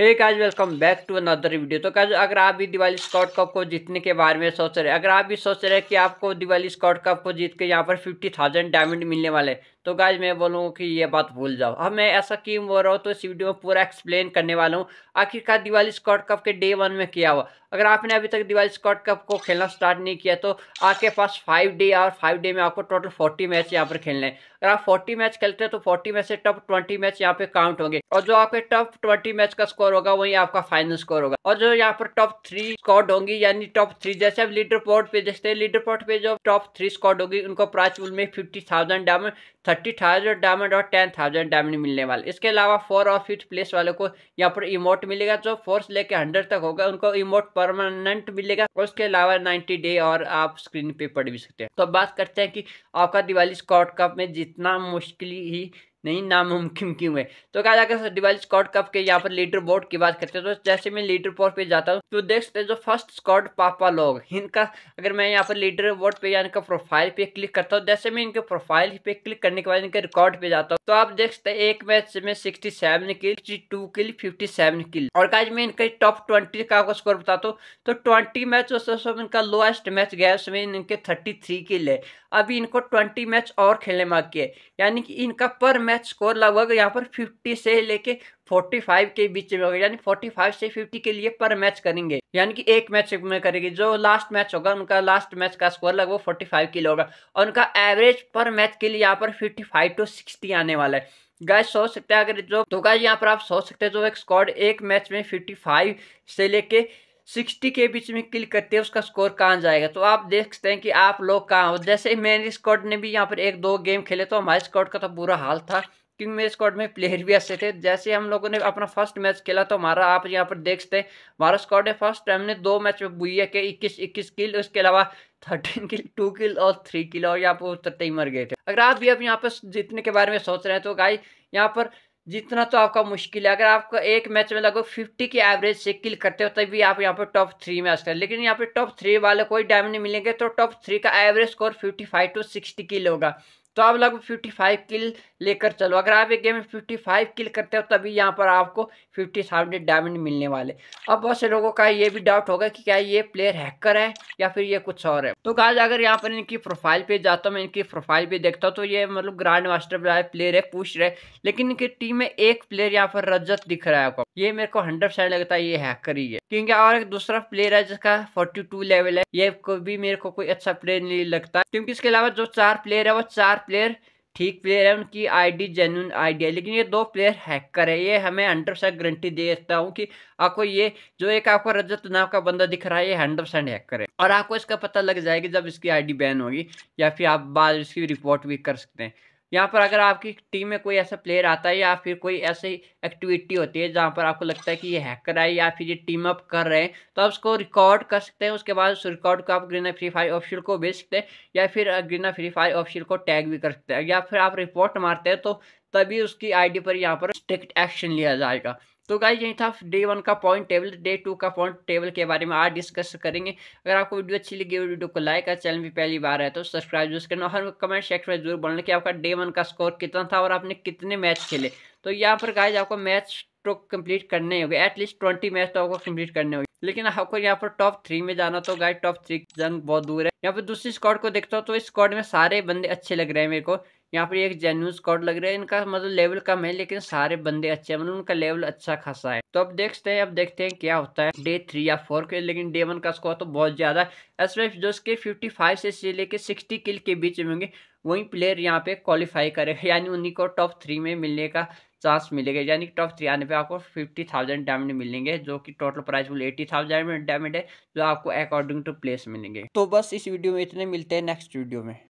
hey guys welcome back to another video तो guys अगर आप भी दिवाली स्कॉट कप को जीतने के बारे में सोच रहे हैं अगर आप भी सोच रहे हैं कि आपको दिवाली स्कॉट कप को जीत के यहाँ पर फिफ्टी थाउजेंड डायमंड मिलने वाले तो गाइस मैं बोलूँगा कि ये बात भूल जाओ अब मैं ऐसा क्यों बोल रहा हूँ तो इस वीडियो में पूरा एक्सप्लेन करने वाला हूँ आखिरकार दिवाली स्कॉट कप के डे वन में किया हुआ अगर आपने अभी तक दिवाली स्कॉट कप को खेलना स्टार्ट नहीं किया तो आपके पास फाइव डे और फाइव डे में आपको टोटल फोर्टी मैच यहाँ पर खेलने हैं अगर आप फोर्टी मैच खेलते हैं तो फोर्टी में से टॉप ट्वेंटी मैच यहाँ पे काउंट होंगे और जो आपके टॉप ट्वेंटी मैच का स्कोर होगा वही आपका फाइनल स्कोर होगा और जो यहाँ पर टॉप थ्री स्कॉड होंगी यानी टॉप थ्री जैसे आप लीडर पोर्ट पे देखते हैं लीडर पोर्ट पे जो टॉप थ्री स्कॉड होगी उनको प्राइस पूल में fifty thousand diamond thirty thousand diamond और टेन थाउजेंड डायमंड मिलने वाले इसके अलावा फोर और फिफ्थ प्लेस वाले को यहाँ पर इमोट मिलेगा जो फोर्थ लेके हंड्रेड तक होगा उनको इमोट परमानेंट मिलेगा और उसके अलावा नाइन्टी डे और आप स्क्रीन पे पढ़ भी सकते हैं तो बात करते हैं कि आपका दिवाली स्कॉट कप में जीत इतना मुश्किल ही नहीं नामुमकिन क्यों है तो क्या जाकर डिवाइल स्कॉट कप के यहाँ पर लीडर बोर्ड की बात करते हैं तो जैसे मैं लीडर बोर्ड पे जाता हूँ तो देख सकते जो फर्स्ट स्कॉट पापा लोग इनका अगर मैं यहाँ पर लीडर बोर्ड पे या इनका प्रोफाइल पे क्लिक करता हूँ जैसे मैं इनके प्रोफाइल पे क्लिक करने के बाद इनके रिकॉर्ड पे जाता हूँ तो आप देख सकते हैं एक मैच में sixty seven kill to kill fifty seven kill और आज मैं इनके टॉप ट्वेंटी का आपको स्कोर बताता हूँ तो ट्वेंटी मैच इनका लोएस्ट मैच गया उसमें इनके थर्टी थ्री किल है अभी इनको ट्वेंटी मैच और खेलने बाकी है यानी कि इनका पर मैच मैच स्कोर लगभग यहाँ पर 50 से लेके 45 के बीच में होगा यानी 45 से 50 के लिए पर मैच करेंगे यानी कि एक मैच में करेगी जो लास्ट मैच होगा उनका लास्ट मैच का स्कोर लगभग 45 फाइव किलो होगा और उनका एवरेज पर मैच के लिए यहाँ पर 55 टू 60 आने वाला है गाय सोच सकते हैं अगर जो तो गाय यहाँ पर आप सोच सकते हैं जो एक स्कॉड एक मैच में 55 से लेके सिक्सटी के बीच में क्लिक करते हैं उसका स्कोर कहाँ जाएगा तो आप देख सकते हैं कि आप लोग कहाँ हो जैसे मेरे स्कॉट ने भी यहाँ पर एक दो गेम खेले तो हमारे स्कॉट का तो बुरा हाल था क्योंकि मेरे स्कॉट में प्लेयर भी ऐसे थे जैसे हम लोगों ने अपना फर्स्ट मैच खेला तो हमारा आप यहाँ पर देख सकते हैं हमारा स्कॉट है फर्स्ट हमने दो मैच में बुइया के इक्कीस इक्कीस किल उसके अलावा थर्टीन किल टू किल और थ्री किल और यहाँ पर उतरते ही मर गए थे अगर आप भी अब यहाँ पर जीतने के बारे में सोच रहे हैं तो गाई यहाँ पर जितना तो आपका मुश्किल है अगर आपको एक मैच में लगभग फिफ्टी की एवरेज से किल करते हो तभी आप यहाँ पर टॉप थ्री में आ सकते हैं लेकिन यहाँ पर टॉप थ्री वाले कोई डायमंड मिलेंगे तो टॉप थ्री का average score fifty five to sixty kill होगा तो आप लगभग फिफ्टी फाइव किल लेकर चलो अगर आप एक गेम में फिफ्टी फाइव किल करते हो तभी यहाँ पर आपको फिफ्टी सेवन डायमंड मिलने वाले अब बहुत से लोगों का ये भी डाउट होगा कि क्या ये प्लेयर हैकर है या फिर ये कुछ और है तो कहा अगर यहाँ पर इनकी प्रोफाइल पे जाता हूँ मैं इनकी प्रोफाइल पे देखता हूँ तो ये मतलब ग्रांड मास्टर प्लेयर है पूछ रहे लेकिन इनकी टीम में एक प्लेयर यहाँ पर रजत दिख रहा है आपको ये मेरे को हंड्रेड लगता है ये हैकर ही है क्योंकि और एक दूसरा प्लेयर है जिसका 42 लेवल है ये को भी मेरे को कोई अच्छा प्लेयर नहीं लगता क्योंकि इसके अलावा जो चार प्लेयर है वो चार प्लेयर ठीक प्लेयर है उनकी आईडी जेन्यून आईडी है लेकिन ये दो प्लेयर हैकर है ये हमें हंड्रेड परसेंट गारंटी देता हूँ कि आपको ये जो एक आपको रजत नाम का बंदा दिख रहा है ये हंड्रेड परसेंट हैकर है और आपको इसका पता लग जाएगा जब इसकी आई बैन होगी या फिर आप बाद इसकी रिपोर्ट भी कर सकते हैं यहाँ पर अगर आपकी टीम में कोई ऐसा प्लेयर आता है या फिर कोई ऐसी एक्टिविटी होती है जहाँ पर आपको लगता है कि ये हैकर है या फिर ये टीम अप कर रहे हैं तो आप उसको रिकॉर्ड कर सकते हैं उसके बाद उस रिकॉर्ड को आप ग्रीना फ्री फायर ऑफिशियल को भेज सकते हैं या फिर ग्रीना फ्री फायर ऑफिशियल को टैग भी कर सकते हैं या फिर आप रिपोर्ट मारते हैं तो तभी उसकी आईडी पर यहाँ पर स्ट्रिक्ट एक्शन लिया जाएगा तो गाइज यही था डे वन का पॉइंट टेबल डे टू का पॉइंट टेबल के बारे में आज डिस्कस करेंगे अगर आपको वीडियो अच्छी लगी वीडियो को लाइक और चैनल भी पहली बार है तो सब्सक्राइब जरूर करना और कमेंट सेक्शन में जरूर बोलना कि आपका डे वन का स्कोर कितना था और आपने कितने मैच खेले तो यहाँ पर गाइज आपको मैच तो कंप्लीट करने होंगे एटलीस्ट ट्वेंटी मैच तो आपको कंप्लीट करने होंगे लेकिन आपको यहाँ पर टॉप थ्री में जाना तो गाइड टॉप थ्री जंग बहुत दूर है यहाँ पर दूसरी स्कॉड को देखता हूँ तो इस स्कॉड में सारे बंदे अच्छे लग रहे हैं मेरे को यहाँ पर एक जेन्यून स्कॉट लग रहा है इनका मतलब लेवल कम है लेकिन सारे बंदे अच्छे हैं मतलब उनका लेवल अच्छा खासा है तो अब देखते हैं अब देखते हैं क्या होता है डे थ्री या फोर के लेकिन डे वन का स्कोर तो बहुत ज़्यादा एस वाइफ जो उसके फिफ्टी फाइव से लेकर सिक्सटी किल के बीच में होंगे वही प्लेयर यहाँ पे क्वालिफाई करेगा यानी उन्हीं को टॉप थ्री में मिलने का चांस मिलेगा यानी कि टॉप थ्री आने पे आपको फिफ्टी थाउजेंड डायमंड मिलेंगे जो कि total prize pool eighty thousand diamond है जो आपको अकॉर्डिंग टू प्लेस मिलेंगे तो बस इस वीडियो में इतने मिलते हैं नेक्स्ट वीडियो में